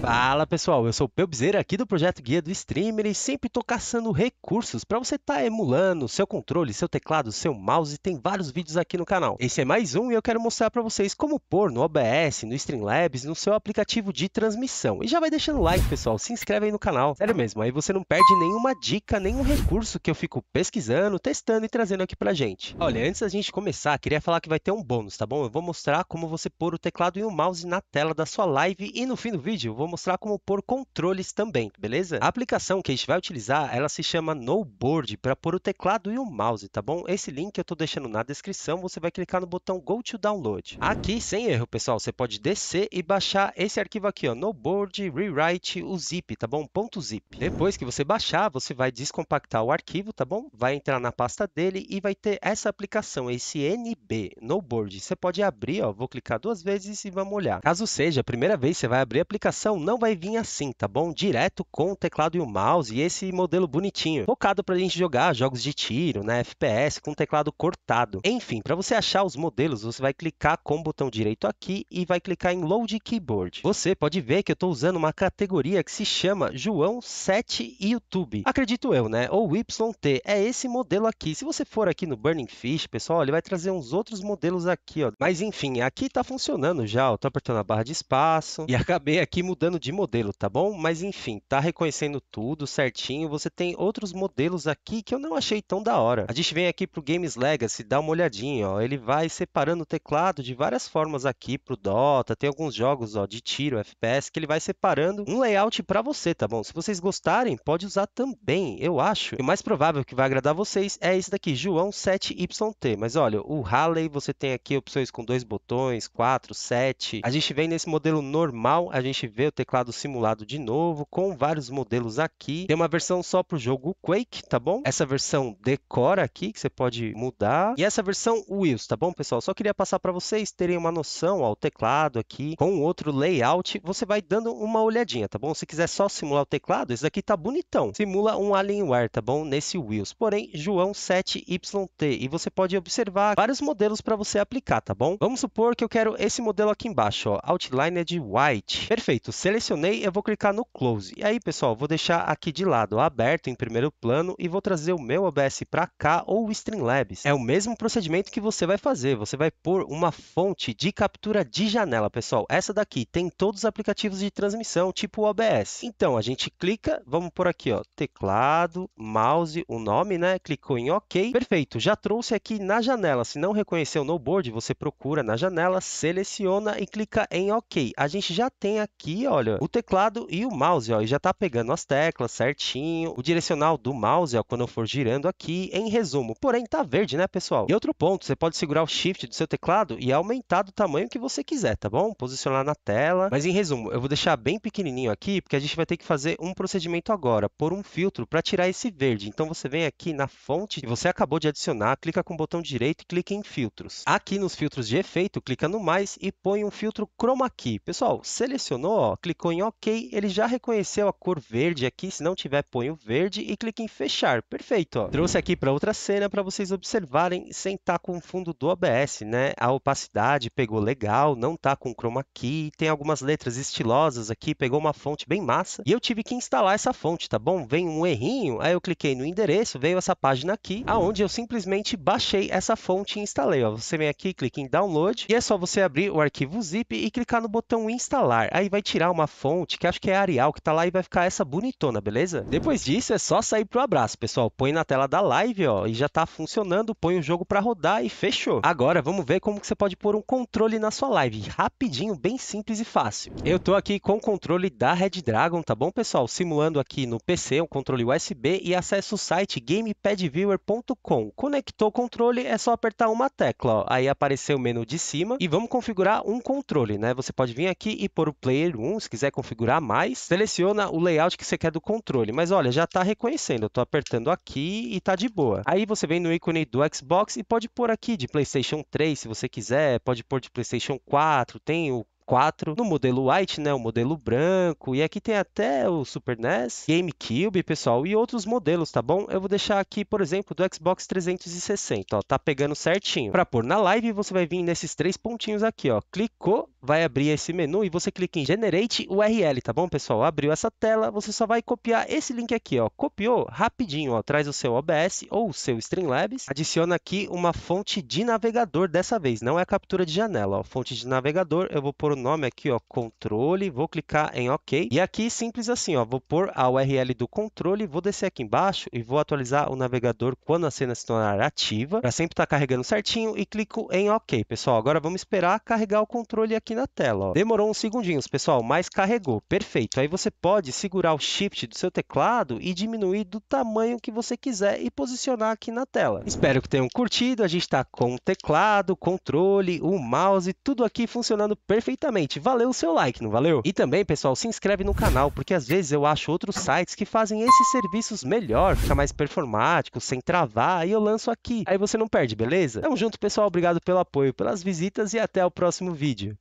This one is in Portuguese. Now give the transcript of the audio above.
Fala pessoal, eu sou o Peu aqui do Projeto Guia do Streamer e sempre estou caçando recursos para você estar tá emulando seu controle, seu teclado, seu mouse, tem vários vídeos aqui no canal. Esse é mais um e eu quero mostrar para vocês como pôr no OBS, no Streamlabs, no seu aplicativo de transmissão. E já vai deixando o like pessoal, se inscreve aí no canal, sério mesmo, aí você não perde nenhuma dica, nenhum recurso que eu fico pesquisando, testando e trazendo aqui pra gente. Olha, antes da gente começar, queria falar que vai ter um bônus, tá bom? Eu vou mostrar como você pôr o teclado e o mouse na tela da sua live e no fim do vídeo eu vou vou mostrar como pôr controles também, beleza? A aplicação que a gente vai utilizar, ela se chama NoBoard para pôr o teclado e o mouse, tá bom? Esse link eu tô deixando na descrição, você vai clicar no botão Go to Download. Aqui, sem erro, pessoal, você pode descer e baixar esse arquivo aqui, ó, NoBoard Rewrite o zip, tá bom? Ponto .zip. Depois que você baixar, você vai descompactar o arquivo, tá bom? Vai entrar na pasta dele e vai ter essa aplicação, esse NB, NoBoard. Você pode abrir, ó, vou clicar duas vezes e vamos olhar. Caso seja a primeira vez, você vai abrir a aplicação não vai vir assim, tá bom? Direto com o teclado e o mouse e esse modelo bonitinho, focado para a gente jogar jogos de tiro, né, FPS com teclado cortado. Enfim, para você achar os modelos, você vai clicar com o botão direito aqui e vai clicar em Load Keyboard. Você pode ver que eu estou usando uma categoria que se chama João 7 YouTube. Acredito eu, né? Ou YT. É esse modelo aqui. Se você for aqui no Burning Fish, pessoal, ele vai trazer uns outros modelos aqui, ó. Mas enfim, aqui está funcionando já. Eu tô apertando a barra de espaço e acabei aqui mudando mudando de modelo, tá bom? Mas enfim, tá reconhecendo tudo certinho. Você tem outros modelos aqui que eu não achei tão da hora. A gente vem aqui pro Games Legacy, dá uma olhadinha, ó. Ele vai separando o teclado de várias formas aqui pro Dota. Tem alguns jogos, ó, de tiro, FPS, que ele vai separando um layout para você, tá bom? Se vocês gostarem, pode usar também, eu acho. E o mais provável que vai agradar vocês é esse daqui, João 7YT. Mas olha, o Halley, você tem aqui opções com dois botões, quatro, sete. A gente vem nesse modelo normal, a gente vê o teclado simulado de novo, com vários modelos aqui. Tem uma versão só para o jogo Quake, tá bom? Essa versão Decora aqui, que você pode mudar. E essa versão Wheels, tá bom, pessoal? Só queria passar para vocês terem uma noção ao teclado aqui, com outro layout, você vai dando uma olhadinha, tá bom? Se quiser só simular o teclado, esse daqui tá bonitão. Simula um Alienware, tá bom? Nesse Wheels, Porém, João 7YT. E você pode observar vários modelos para você aplicar, tá bom? Vamos supor que eu quero esse modelo aqui embaixo, ó. Outlined é White. Perfeito. Selecionei, eu vou clicar no Close. E aí, pessoal, vou deixar aqui de lado aberto em primeiro plano e vou trazer o meu OBS para cá ou o Streamlabs. É o mesmo procedimento que você vai fazer. Você vai pôr uma fonte de captura de janela, pessoal. Essa daqui tem todos os aplicativos de transmissão, tipo OBS. Então, a gente clica, vamos por aqui, ó, teclado, mouse, o nome, né? Clicou em OK. Perfeito, já trouxe aqui na janela. Se não reconheceu no board, você procura na janela, seleciona e clica em OK. A gente já tem aqui, ó, olha, o teclado e o mouse, ó, e já tá pegando as teclas certinho, o direcional do mouse, ó, quando eu for girando aqui, em resumo. Porém, tá verde, né, pessoal? E outro ponto, você pode segurar o shift do seu teclado e aumentar do tamanho que você quiser, tá bom? Posicionar na tela. Mas em resumo, eu vou deixar bem pequenininho aqui, porque a gente vai ter que fazer um procedimento agora, por um filtro para tirar esse verde. Então você vem aqui na fonte que você acabou de adicionar, clica com o botão direito e clica em filtros. Aqui nos filtros de efeito, clica no mais e põe um filtro chroma key. Pessoal, selecionou, ó, clicou em OK, ele já reconheceu a cor verde aqui, se não tiver põe o verde e clica em fechar, perfeito. Ó. Trouxe aqui para outra cena para vocês observarem sem estar tá com o fundo do OBS, né? A opacidade pegou legal, não tá com chroma key, tem algumas letras estilosas aqui, pegou uma fonte bem massa e eu tive que instalar essa fonte, tá bom? Vem um errinho, aí eu cliquei no endereço, veio essa página aqui, aonde eu simplesmente baixei essa fonte e instalei. Ó. Você vem aqui, clica em download e é só você abrir o arquivo zip e clicar no botão instalar. Aí vai tirar uma uma fonte que acho que é Arial, que tá lá e vai ficar essa bonitona, beleza? Depois disso é só sair pro abraço, pessoal. Põe na tela da live, ó, e já tá funcionando. Põe o jogo para rodar e fechou. Agora vamos ver como que você pode pôr um controle na sua live, rapidinho, bem simples e fácil. Eu tô aqui com o controle da Red Dragon, tá bom, pessoal? Simulando aqui no PC um controle USB e acesso o site gamepadviewer.com. Conectou o controle, é só apertar uma tecla, ó. Aí apareceu o menu de cima e vamos configurar um controle, né? Você pode vir aqui e pôr o player 1, se quiser configurar mais, seleciona o layout que você quer do controle. Mas olha, já está reconhecendo, eu estou apertando aqui e está de boa. Aí você vem no ícone do Xbox e pode pôr aqui de PlayStation 3, se você quiser, pode pôr de PlayStation 4, tem o 64, no modelo white, né, o modelo branco, e aqui tem até o Super NES, GameCube, pessoal, e outros modelos, tá bom? Eu vou deixar aqui, por exemplo, do Xbox 360, ó, tá pegando certinho. Para pôr na live, você vai vir nesses três pontinhos aqui, ó, clicou, vai abrir esse menu e você clica em Generate URL, tá bom, pessoal? Abriu essa tela, você só vai copiar esse link aqui, ó, copiou rapidinho, ó, traz o seu OBS ou o seu Streamlabs, adiciona aqui uma fonte de navegador dessa vez, não é captura de janela, ó, fonte de navegador, eu vou pôr o nome aqui, ó, controle, vou clicar em OK. E aqui, simples assim, ó, vou pôr a URL do controle, vou descer aqui embaixo e vou atualizar o navegador quando a cena se tornar ativa, para sempre estar tá carregando certinho e clico em OK. Pessoal, agora vamos esperar carregar o controle aqui na tela. Ó. Demorou uns segundinhos, pessoal, mas carregou. Perfeito. Aí você pode segurar o Shift do seu teclado e diminuir do tamanho que você quiser e posicionar aqui na tela. Espero que tenham curtido. A gente está com o teclado, controle, o mouse, tudo aqui funcionando perfeitamente Certamente valeu o seu like, não valeu? E também, pessoal, se inscreve no canal, porque às vezes eu acho outros sites que fazem esses serviços melhor, fica mais performático, sem travar, e eu lanço aqui. Aí você não perde, beleza? Tamo junto, pessoal. Obrigado pelo apoio, pelas visitas e até o próximo vídeo.